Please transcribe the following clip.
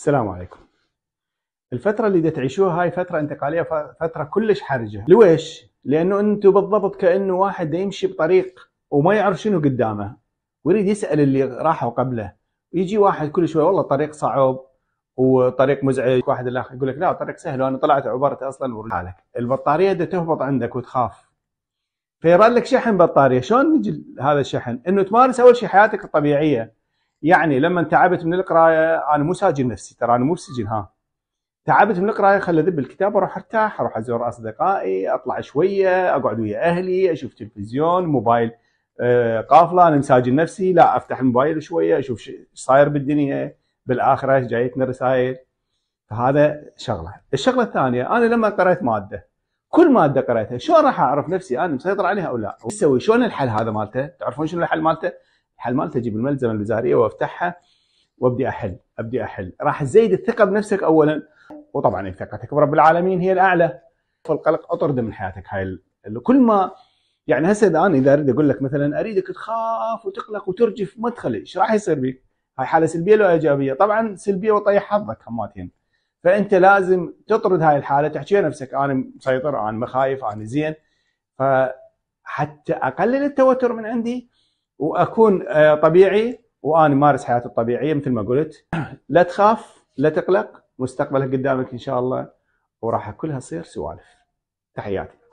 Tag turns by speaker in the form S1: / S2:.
S1: السلام عليكم الفترة اللي تعيشوها هاي فترة انتقالية فترة كلش حرجة لويش؟ لأنه أنتم بالضبط كأنه واحد يمشي بطريق وما يعرف شنو قدامه ويريد يسأل اللي راحوا قبله يجي واحد كل شوي والله طريق صعب وطريق مزعج واحد الاخر يقول لك لا طريق سهل وانا طلعت عبرت اصلا ورجعت حالك البطاريه دا تهبط عندك وتخاف فيراد لك شحن بطاريه شلون يجي هذا الشحن انه تمارس اول شيء حياتك الطبيعيه يعني لما تعبت من القرايه انا مو ساجن نفسي ترى انا مو بسجن ها تعبت من القرايه خل اذب الكتاب اروح ارتاح اروح ازور اصدقائي اطلع شويه اقعد ويا اهلي اشوف تلفزيون موبايل آه، قافله انا مساجن نفسي لا افتح الموبايل شويه اشوف ايش صاير بالدنيا بالاخره جايتنا رسائل فهذا شغله الشغله الثانيه انا لما قرأت ماده كل ماده قرأتها شلون راح اعرف نفسي انا مسيطر عليها او لا اسوي شلون الحل هذا مالته تعرفون شنو الحل مالته حل مالته اجيب الملزمه الوزاريه وافتحها وابدي احل ابدي احل راح تزيد الثقه بنفسك اولا وطبعا ثقتك برب العالمين هي الاعلى فالقلق اطرده من حياتك هاي كل ما يعني هسه اذا انا اذا اريد اقول لك مثلا اريدك تخاف وتقلق وترجف ما تخلي ايش راح يصير بك؟ هاي حاله سلبيه لو ايجابيه؟ طبعا سلبيه وطيح حظك هماتين فانت لازم تطرد هاي الحاله تحكي نفسك انا مسيطر انا مخايف انا زين فحتى اقلل التوتر من عندي واكون آه، طبيعي وانا مارس حياتي الطبيعيه مثل ما قلت لا تخاف لا تقلق مستقبلك قدامك ان شاء الله وراح كلها تصير سوالف تحياتي